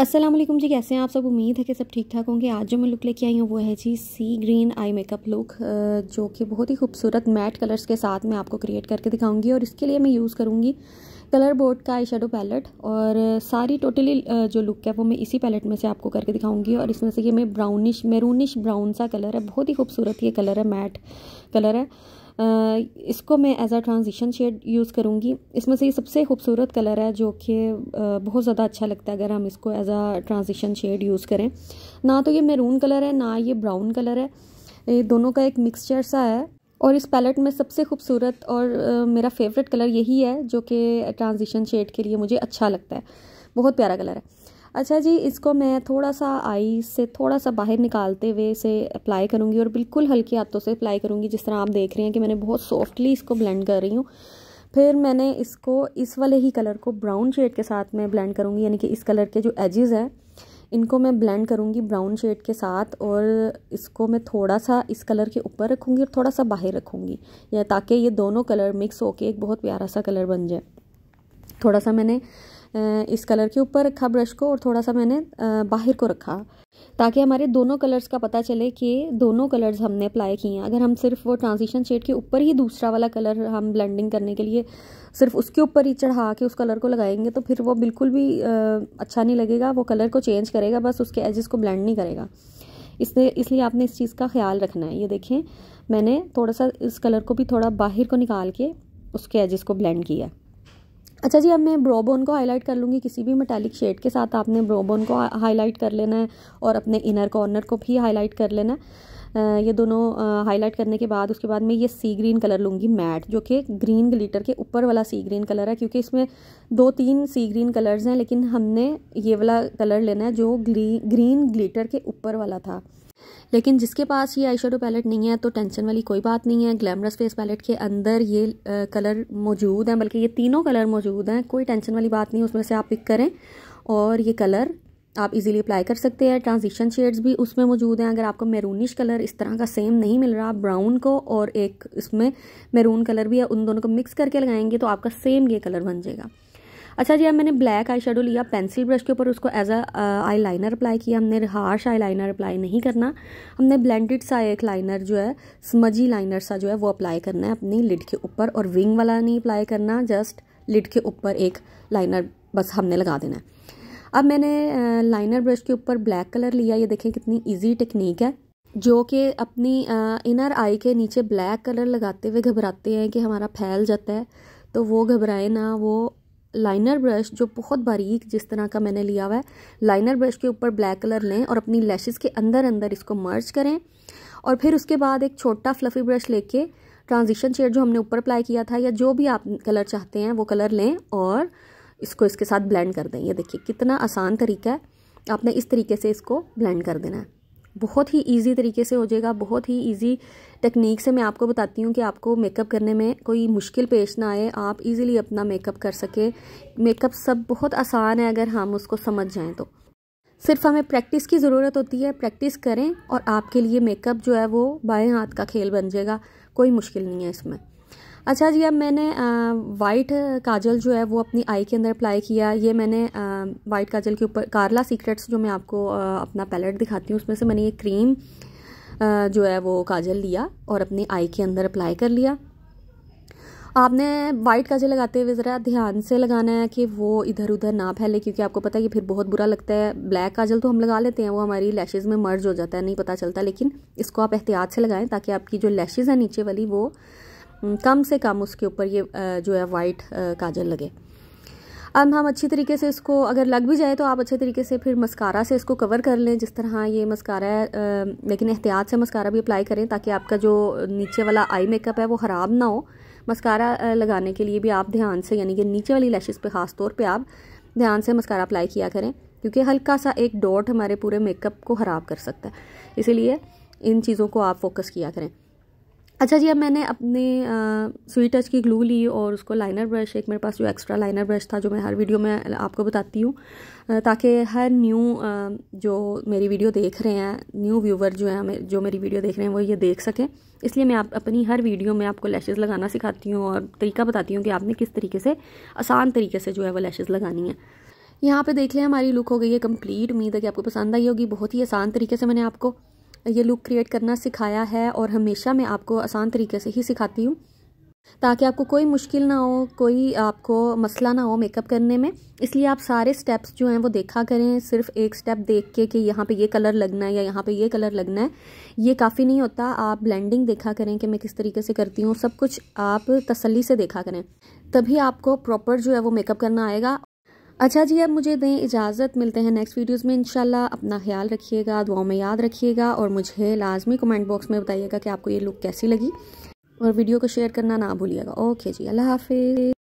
असलम जी कैसे हैं आप सब उम्मीद है कि सब ठीक ठाक होंगे आज जो मैं लुक लेके आई हूँ वो है जी sea green eye makeup look जो कि बहुत ही खूबसूरत मैट कलर्स के साथ मैं आपको क्रिएट करके दिखाऊंगी और इसके लिए मैं यूज़ करूँगी कलर बोर्ड का आई शेडो पैलेट और सारी टोटली जो लुक है वो मैं इसी पैलेट में से आपको करके दिखाऊंगी और इसमें से ये मैं ब्राउनिश मेरूनिश ब्राउन सा कलर है बहुत ही खूबसूरत ये कलर है मैट कलर है इसको मैं as a transition shade use करूँगी इसमें से ये सबसे खूबसूरत कलर है जो कि बहुत ज़्यादा अच्छा लगता है अगर हम इसको as a transition shade use करें ना तो ये मेरून कलर है ना ये ब्राउन कलर है ये दोनों का एक मिक्सचर सा है और इस पैलेट में सबसे खूबसूरत और मेरा फेवरेट कलर यही है जो कि ट्रांजिशन शेड के लिए मुझे अच्छा लगता है बहुत प्यारा कलर है अच्छा जी इसको मैं थोड़ा सा आई से थोड़ा सा बाहर निकालते हुए इसे अप्लाई करूँगी और बिल्कुल हल्के हाथों से अप्लाई करूँगी जिस तरह आप देख रहे हैं कि मैंने बहुत सॉफ्टली इसको ब्लेंड कर रही हूँ फिर मैंने इसको इस वाले ही कलर को ब्राउन शेड के साथ मैं ब्लेंड करूँगी यानी कि इस कलर के जो एजेस हैं इनको मैं ब्लेंड करूँगी ब्राउन शेड के साथ और इसको मैं थोड़ा सा इस कलर के ऊपर रखूँगी और थोड़ा सा बाहर रखूँगी या ताकि ये दोनों कलर मिक्स होके एक बहुत प्यारा सा कलर बन जाए थोड़ा सा मैंने इस कलर के ऊपर रखा ब्रश को और थोड़ा सा मैंने बाहर को रखा ताकि हमारे दोनों कलर्स का पता चले कि दोनों कलर्स हमने अप्लाई किए हैं अगर हम सिर्फ वो ट्रांजिशन शेड के ऊपर ही दूसरा वाला कलर हम ब्लेंडिंग करने के लिए सिर्फ उसके ऊपर ही चढ़ा के उस कलर को लगाएंगे तो फिर वो बिल्कुल भी अच्छा नहीं लगेगा वो कलर को चेंज करेगा बस उसके एजेस को ब्लेंड नहीं करेगा इसलिए इसलिए आपने इस चीज़ का ख्याल रखना है ये देखें मैंने थोड़ा सा इस कलर को भी थोड़ा बाहर को निकाल के उसके एजेस को ब्लेंड किया है अच्छा जी अब मैं ब्रोबोन को हाईलाइट कर लूँगी किसी भी मेटेलिक शेड के साथ आपने ब्रोबोन को हाईलाइट कर लेना है और अपने इनर कॉर्नर को भी हाईलाइट कर लेना है ये दोनों हाईलाइट करने के बाद उसके बाद मैं ये सी ग्रीन कलर लूँगी मैट जो कि ग्रीन ग्लिटर के ऊपर वाला सी ग्रीन कलर है क्योंकि इसमें दो तीन सी ग्रीन कलर्स हैं लेकिन हमने ये वाला कलर लेना है जो ग्री ग्रीन ग्लीटर के ऊपर वाला था लेकिन जिसके पास ये आई पैलेट नहीं है तो टेंशन वाली कोई बात नहीं है ग्लैमरस फेस पैलेट के अंदर ये कलर मौजूद हैं बल्कि ये तीनों कलर मौजूद हैं कोई टेंशन वाली बात नहीं उसमें से आप पिक करें और ये कलर आप इजीली अप्लाई कर सकते हैं ट्रांजिशन शेड्स भी उसमें मौजूद हैं अगर आपको मैरूनिश कलर इस तरह का सेम नहीं मिल रहा ब्राउन को और एक इसमें मैरून कलर भी है उन दोनों को मिक्स करके लगाएंगे तो आपका सेम ये कलर बन जाएगा अच्छा जी अब मैंने ब्लैक आई शेडो लिया पेंसिल ब्रश के ऊपर उसको as a eyeliner apply किया हमने हार्श आई लाइनर अप्लाई नहीं करना हमने ब्लेंडेड सा एक लाइनर जो है स्मजी लाइनर सा जो है वो अप्लाई करना है अपनी लिड के ऊपर और विंग वाला नहीं अप्लाई करना जस्ट लिड के ऊपर एक लाइनर बस हमने लगा देना है अब मैंने लाइनर uh, ब्रश के ऊपर ब्लैक कलर लिया ये देखें कितनी ईजी टेक्निक है जो कि अपनी इनर uh, आई के नीचे ब्लैक कलर लगाते हुए घबराते हैं कि हमारा फैल जाता है तो वो घबराए ना वो लाइनर ब्रश जो बहुत बारीक जिस तरह का मैंने लिया हुआ है लाइनर ब्रश के ऊपर ब्लैक कलर लें और अपनी लैशेज़ के अंदर अंदर इसको मर्ज करें और फिर उसके बाद एक छोटा फ्लफ़ी ब्रश लेके ट्रांजिशन शेड जो हमने ऊपर अप्लाई किया था या जो भी आप कलर चाहते हैं वो कलर लें और इसको इसके साथ ब्लेंड कर दें ये देखिए कितना आसान तरीका है आपने इस तरीके से इसको ब्लेंड कर देना है बहुत ही इजी तरीके से हो जाएगा बहुत ही इजी टेक्निक से मैं आपको बताती हूँ कि आपको मेकअप करने में कोई मुश्किल पेश ना आए आप इजीली अपना मेकअप कर सके मेकअप सब बहुत आसान है अगर हम उसको समझ जाएँ तो सिर्फ हमें प्रैक्टिस की ज़रूरत होती है प्रैक्टिस करें और आपके लिए मेकअप जो है वो बाएँ हाथ का खेल बन जाएगा कोई मुश्किल नहीं है इसमें अच्छा जी अब मैंने वाइट काजल जो है वो अपनी आई के अंदर अप्लाई किया ये मैंने वाइट काजल के ऊपर कारला सीक्रेट्स जो मैं आपको आ, अपना पैलेट दिखाती हूँ उसमें से मैंने ये क्रीम आ, जो है वो काजल लिया और अपनी आई के अंदर अप्लाई कर लिया आपने वाइट काजल लगाते हुए ज़रा ध्यान से लगाना है कि वो इधर उधर ना फैले क्योंकि आपको पता है कि फिर बहुत बुरा लगता है ब्लैक काजल तो हम लगा लेते हैं वो हमारी लैशेज़ में मर्ज हो जाता है नहीं पता चलता लेकिन इसको आप एहतियात से लगाएं ताकि आपकी जो लैशेज़ हैं नीचे वाली वो हम्म, कम से कम उसके ऊपर ये जो है वाइट काजल लगे अब हम अच्छी तरीके से इसको अगर लग भी जाए तो आप अच्छे तरीके से फिर मस्कारा से इसको कवर कर लें जिस तरह ये मस्कारा है लेकिन एहतियात से मस्कारा भी अप्लाई करें ताकि आपका जो नीचे वाला आई मेकअप है वो ख़राब ना हो मस्कारा लगाने के लिए भी आप ध्यान से यानी कि नीचे वाली लैशेज़ पे ख़ास तौर पे आप ध्यान से मस्कारा अप्लाई किया करें क्योंकि हल्का सा एक डॉट हमारे पूरे मेकअप को ख़राब कर सकता है इसीलिए इन चीज़ों को आप फोकस किया करें अच्छा जी अब मैंने अपने स्वीट टच की ग्लू ली और उसको लाइनर ब्रश एक मेरे पास जो एक्स्ट्रा लाइनर ब्रश था जो मैं हर वीडियो में आपको बताती हूँ ताकि हर न्यू जो मेरी वीडियो देख रहे हैं न्यू व्यूवर जो हैं जो मेरी वीडियो देख रहे हैं वो ये देख सकें इसलिए मैं आप अपनी हर वीडियो में आपको लैशेज़ लगाना सिखाती हूँ और तरीका बताती हूँ कि आपने किस तरीके से आसान तरीके से जो है वो लैशेज़ लगानी है यहाँ पे देख लें हमारी लुक हो गई है कंप्लीट उम्मीद है कि आपको पसंद आई होगी बहुत ही आसान तरीके से मैंने आपको ये लुक क्रिएट करना सिखाया है और हमेशा मैं आपको आसान तरीके से ही सिखाती हूँ ताकि आपको कोई मुश्किल ना हो कोई आपको मसला ना हो मेकअप करने में इसलिए आप सारे स्टेप्स जो हैं वो देखा करें सिर्फ एक स्टेप देख के कि यहाँ पे ये कलर लगना है या यहाँ पे ये कलर लगना है ये काफ़ी नहीं होता आप ब्लेंडिंग देखा करें कि मैं किस तरीके से करती हूँ सब कुछ आप तसल्ली से देखा करें तभी आपको प्रॉपर जो है वो मेकअप करना आएगा अच्छा जी अब मुझे दें इजाज़त मिलते हैं नेक्स्ट वीडियोस में इंशाल्लाह अपना ख्याल रखिएगा दुआओं में याद रखिएगा और मुझे लाजमी कमेंट बॉक्स में बताइएगा कि आपको ये लुक कैसी लगी और वीडियो को शेयर करना ना भूलिएगा ओके जी अल्लाह हाफिज़